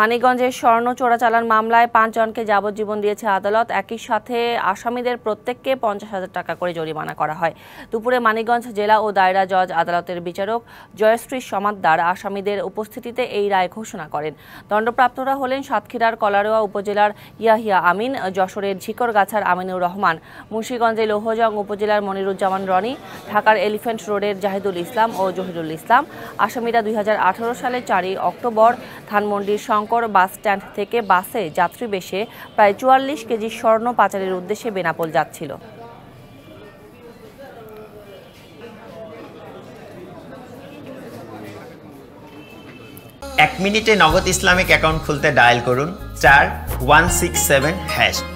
মানিকগঞ্জের স্বর্ণ চোরাচালান মামলায় পাঁচজনকে যাবজ্জীবন দিয়েছে আদালত একই সাথে আসামিদের প্রত্যেককে পঞ্চাশ হাজার টাকা করে জরিমানা করা হয় দুপুরে মানিকগঞ্জ জেলা ও দায়রা জজ আদালতের বিচারক জয়শ্রী সমাদ্দার আসামিদের উপস্থিতিতে এই রায় ঘোষণা করেন দণ্ডপ্রাপ্তরা হলেন সাতক্ষীরার কলারোয়া উপজেলার ইয়াহিয়া আমিন যশোরের ঝিকরগাছার আমিনুর রহমান মুন্সীগঞ্জের লৌহজং উপজেলার মনিরুজ্জামান রনি ঢাকার এলিফ্যান্ট রোডের জাহিদুল ইসলাম ও জহিরুল ইসলাম আসামিরা দুই সালে চারই অক্টোবর ধানমন্ডির সং শঙ্কর বাস স্ট্যান্ড থেকে বাসে যাত্রী বেশে প্রায় চুয়াল্লিশ কেজি স্বর্ণ পাচারের উদ্দেশ্যে বেনাপোল যাচ্ছিল এক মিনিটে নগদ ইসলামিক অ্যাকাউন্ট খুলতে ডায়াল করুন চার ওয়ান সিক্স সেভেন হ্যাশ